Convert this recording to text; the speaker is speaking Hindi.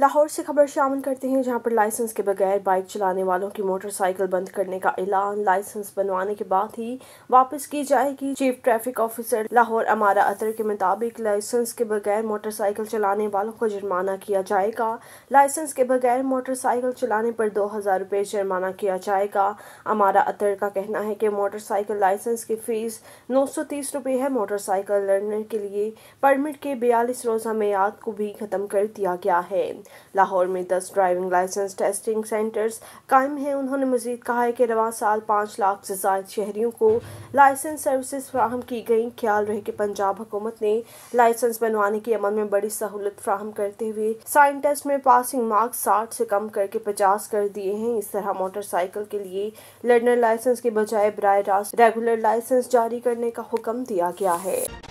लाहौर से खबर शामिल करते हैं जहां पर लाइसेंस के बगैर बाइक चलाने वालों की मोटरसाइकिल बंद करने का ऐलान लाइसेंस बनवाने के बाद ही वापस की जाएगी चीफ ट्रैफिक ऑफिसर लाहौर अमारा अतर के मुताबिक लाइसेंस के बगैर मोटरसाइकिल चलाने वालों को जुर्माना किया जाएगा लाइसेंस के बगैर मोटरसाइकिल चलाने पर दो हजार रुपये जुर्माना किया जाएगा अमारा अतर का कहना है कि मोटरसाइकिल लाइसेंस की फीस नौ सौ तीस रुपये है मोटरसाइकिल लर्नर के लिए परमिट के बयालीस रोजा मैयाद को भी खत्म कर दिया गया है लाहौर में दस ड्राइविंग लाइसेंस टेस्टिंग सेंटर्स कायम हैं उन्होंने मजीद कहा है कि रवा साल पाँच लाख से ज्यादा शहरीों को लाइसेंस सर्विसेज फ्राहम की गई ख्याल रहे कि पंजाब हुकूमत ने लाइसेंस बनवाने के अमल में बड़ी सहूलत फ्राहम करते हुए साइन टेस्ट में पासिंग मार्क्स साठ से कम करके पचास कर दिए हैं इस तरह मोटरसाइकिल के लिए लर्नर लाइसेंस के बजाय बर रास्त रेगुलर लाइसेंस जारी करने का हुक्म दिया गया है